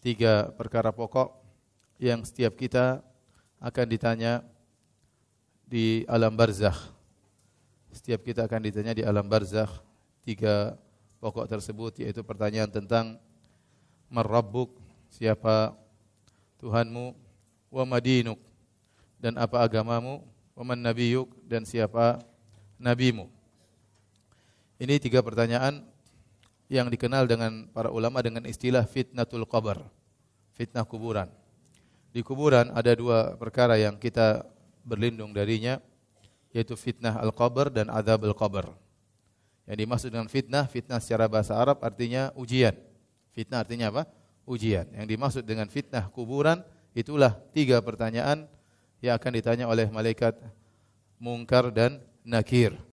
tiga perkara pokok yang setiap kita akan ditanya di alam barzakh. Setiap kita akan ditanya di alam barzakh tiga pokok tersebut yaitu pertanyaan tentang marabbuk, siapa Tuhanmu, wa madinuk dan apa agamamu, wa man nabiyuk dan siapa nabimu. Ini tiga pertanyaan yang dikenal dengan para ulama dengan istilah fitnatul qabr, fitnah kuburan. Di kuburan ada dua perkara yang kita berlindung darinya, yaitu fitnah al-qabr dan azab al-qabr. Yang dimaksud dengan fitnah, fitnah secara bahasa Arab artinya ujian. Fitnah artinya apa? Ujian. Yang dimaksud dengan fitnah kuburan itulah tiga pertanyaan yang akan ditanya oleh malaikat mungkar dan nakir.